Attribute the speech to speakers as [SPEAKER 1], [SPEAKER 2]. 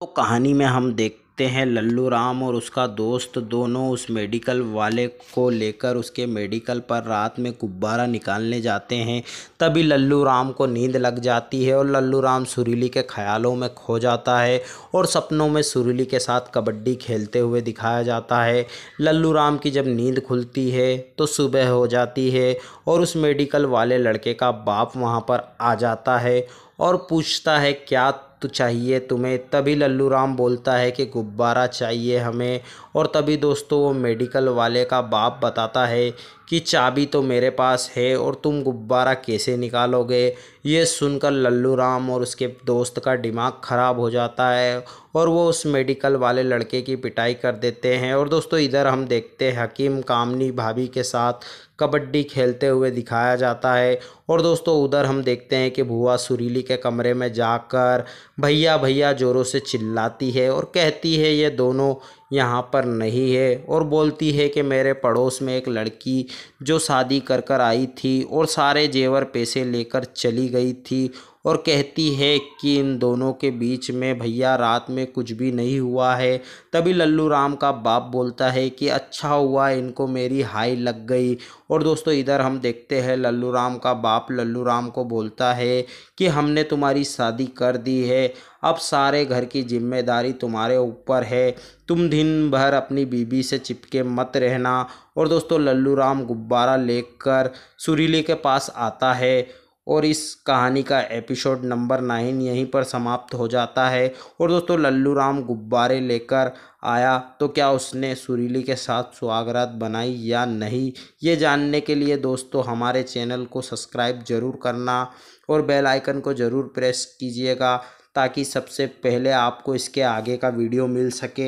[SPEAKER 1] तो कहानी में हम देखते हैं लल्लू राम और उसका दोस्त दोनों उस मेडिकल वाले को लेकर उसके मेडिकल पर रात में गुब्बारा निकालने जाते हैं तभी लल्लू राम को नींद लग जाती है और लल्लू राम सुरीली के ख्यालों में खो जाता है और सपनों में सुरीली के साथ कबड्डी खेलते हुए दिखाया जाता है लल्लू राम की जब नींद खुलती है तो सुबह हो जाती है और उस मेडिकल वाले लड़के का बाप वहाँ पर आ जाता है और पूछता है क्या तो चाहिए तुम्हें तभी लल्लू राम बोलता है कि गुब्बारा चाहिए हमें और तभी दोस्तों वो मेडिकल वाले का बाप बताता है कि चाबी तो मेरे पास है और तुम गुब्बारा कैसे निकालोगे ये सुनकर लल्लू राम और उसके दोस्त का दिमाग ख़राब हो जाता है और वो उस मेडिकल वाले लड़के की पिटाई कर देते हैं और दोस्तों इधर हम देखते हैं हकीम कामनी भाभी के साथ कबड्डी खेलते हुए दिखाया जाता है और दोस्तों उधर हम देखते हैं कि भुआ सुरीली के कमरे में जाकर भैया भैया ज़ोरों से चिल्लाती है और कहती है ये दोनों यहाँ पर नहीं है और बोलती है कि मेरे पड़ोस में एक लड़की जो शादी कर कर आई थी और सारे ज़ेवर पैसे लेकर चली गई थी और कहती है कि इन दोनों के बीच में भैया रात में कुछ भी नहीं हुआ है तभी लल्लू राम का बाप बोलता है कि अच्छा हुआ इनको मेरी हाई लग गई और दोस्तों इधर हम देखते हैं लल्लू राम का बाप लल्लू राम को बोलता है कि हमने तुम्हारी शादी कर दी है अब सारे घर की जिम्मेदारी तुम्हारे ऊपर है तुम दिन भर अपनी बीबी से चिपके मत रहना और दोस्तों लल्लू राम गुब्बारा लेकर सुरीली के पास आता है और इस कहानी का एपिसोड नंबर नाइन यहीं पर समाप्त हो जाता है और दोस्तों लल्लू राम गुब्बारे लेकर आया तो क्या उसने सुरीली के साथ सुहागरात बनाई या नहीं ये जानने के लिए दोस्तों हमारे चैनल को सब्सक्राइब ज़रूर करना और बेल आइकन को ज़रूर प्रेस कीजिएगा ताकि सबसे पहले आपको इसके आगे का वीडियो मिल सके